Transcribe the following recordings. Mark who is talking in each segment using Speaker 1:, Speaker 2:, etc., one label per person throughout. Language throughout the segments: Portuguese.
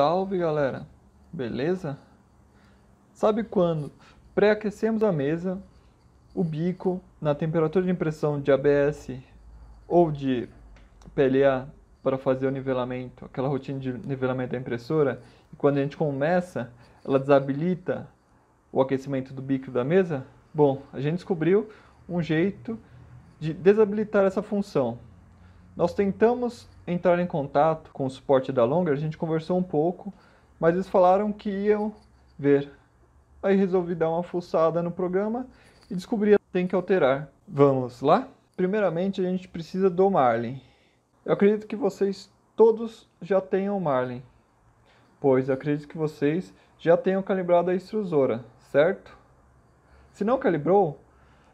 Speaker 1: Salve galera, beleza? Sabe quando pré-aquecemos a mesa, o bico na temperatura de impressão de ABS ou de PLA para fazer o nivelamento, aquela rotina de nivelamento da impressora, e quando a gente começa, ela desabilita o aquecimento do bico da mesa? Bom, a gente descobriu um jeito de desabilitar essa função. Nós tentamos entrar em contato com o suporte da Longer, a gente conversou um pouco, mas eles falaram que iam ver. Aí resolvi dar uma fuçada no programa e descobri que tem que alterar. Vamos lá? Primeiramente, a gente precisa do Marlin. Eu acredito que vocês todos já tenham o Marlin, pois acredito que vocês já tenham calibrado a extrusora, certo? Se não calibrou,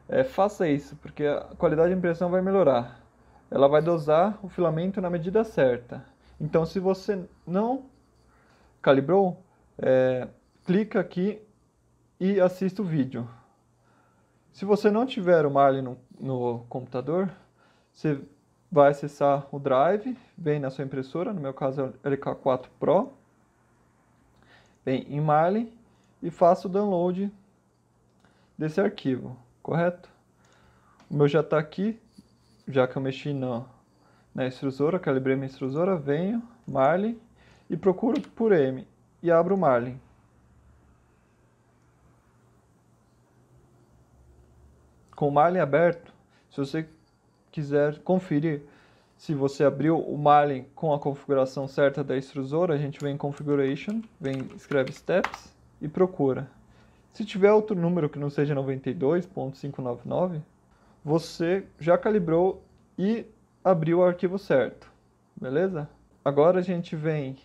Speaker 1: é, faça isso, porque a qualidade de impressão vai melhorar ela vai dosar o filamento na medida certa. Então, se você não calibrou, é, clica aqui e assista o vídeo. Se você não tiver o Marlin no, no computador, você vai acessar o Drive, vem na sua impressora, no meu caso é o LK4 Pro, vem em Marlin e faça o download desse arquivo, correto? O meu já está aqui, já que eu mexi na, na extrusora, calibrei minha extrusora, venho, Marlin, e procuro por M, e abro o Marlin. Com o Marlin aberto, se você quiser conferir se você abriu o Marlin com a configuração certa da extrusora, a gente vem em Configuration, vem escreve Steps e procura. Se tiver outro número que não seja 92.599, você já calibrou e abriu o arquivo certo, beleza? Agora a gente vem,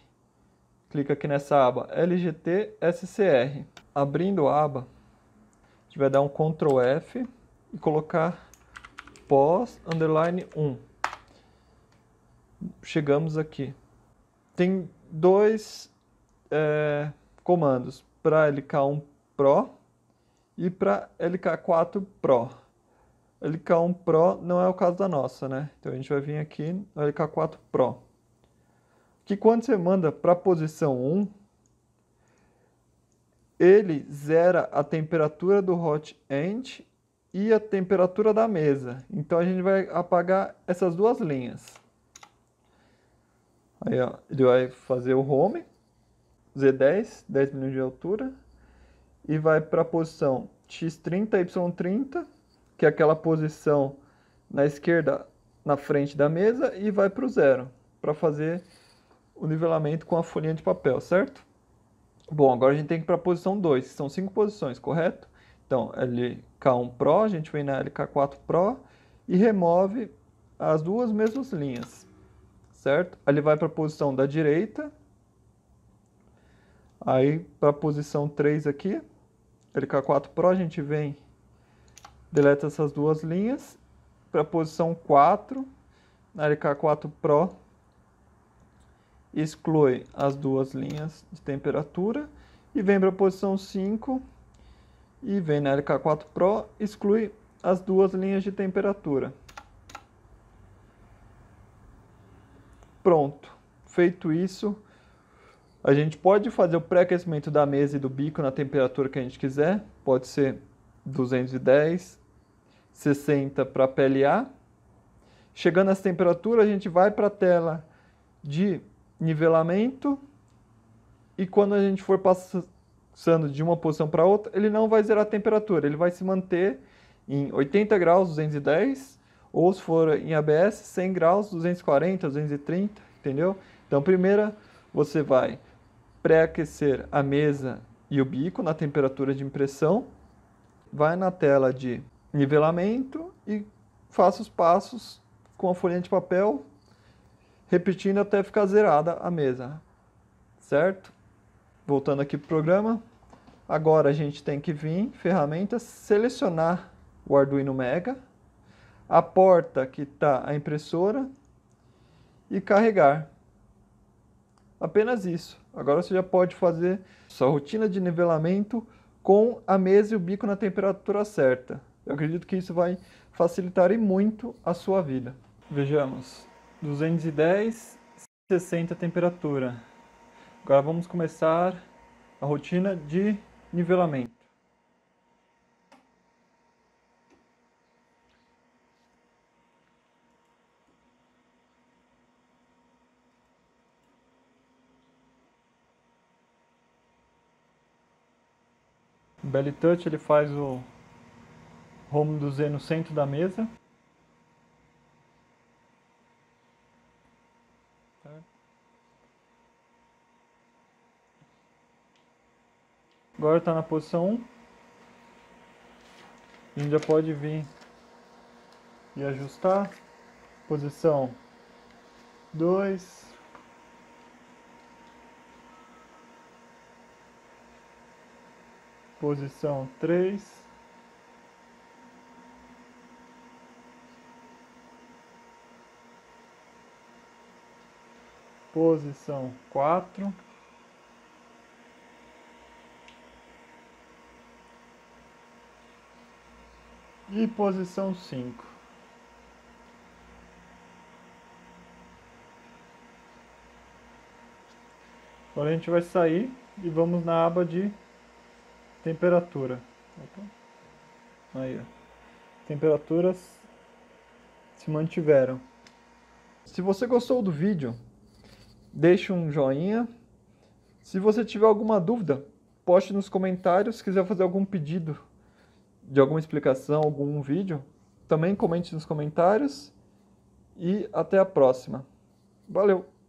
Speaker 1: clica aqui nessa aba LGT SCR. Abrindo a aba, a gente vai dar um Ctrl F e colocar pós underline 1. Chegamos aqui. Tem dois é, comandos para LK1 Pro e para LK4 Pro. LK1 Pro não é o caso da nossa, né? Então a gente vai vir aqui no LK4 Pro. Que quando você manda para a posição 1, ele zera a temperatura do hot end e a temperatura da mesa. Então a gente vai apagar essas duas linhas. Aí ó, ele vai fazer o home, Z10, 10 minutos de altura, e vai para a posição X30, Y30, que é aquela posição na esquerda na frente da mesa e vai para o zero, para fazer o nivelamento com a folhinha de papel, certo? Bom, agora a gente tem que ir para a posição 2, são cinco posições, correto? Então, LK1 Pro, a gente vem na LK4 Pro e remove as duas mesmas linhas, certo? Ele vai para a posição da direita, aí para a posição 3 aqui, LK4 Pro a gente vem Deleta essas duas linhas. Para a posição 4, na LK4 Pro, exclui as duas linhas de temperatura. E vem para a posição 5 e vem na LK4 Pro, exclui as duas linhas de temperatura. Pronto. Feito isso, a gente pode fazer o pré-aquecimento da mesa e do bico na temperatura que a gente quiser, pode ser 210, 60 para a pele A. Chegando nessa temperatura, a gente vai para a tela de nivelamento e quando a gente for passando de uma posição para outra, ele não vai zerar a temperatura, ele vai se manter em 80 graus, 210, ou se for em ABS, 100 graus, 240, 230, entendeu? Então, primeira, você vai pré-aquecer a mesa e o bico na temperatura de impressão, vai na tela de nivelamento e faço os passos com a folhinha de papel, repetindo até ficar zerada a mesa. Certo? Voltando aqui para o programa. Agora a gente tem que vir, ferramentas, selecionar o Arduino Mega, a porta que está a impressora e carregar. Apenas isso. Agora você já pode fazer sua rotina de nivelamento com a mesa e o bico na temperatura certa. Eu acredito que isso vai facilitar e muito a sua vida. Vejamos, 210, 60 temperatura. Agora vamos começar a rotina de nivelamento.
Speaker 2: O belly touch ele faz o do Z no centro da mesa. Agora está na posição 1. A gente já pode vir e ajustar. Posição 2. Posição 3. posição 4. E posição 5. Agora a gente vai sair e vamos na aba de temperatura. Aí, ó. Temperaturas se mantiveram.
Speaker 1: Se você gostou do vídeo, deixe um joinha. Se você tiver alguma dúvida, poste nos comentários. Se quiser fazer algum pedido de alguma explicação, algum vídeo, também comente nos comentários. E até a próxima. Valeu!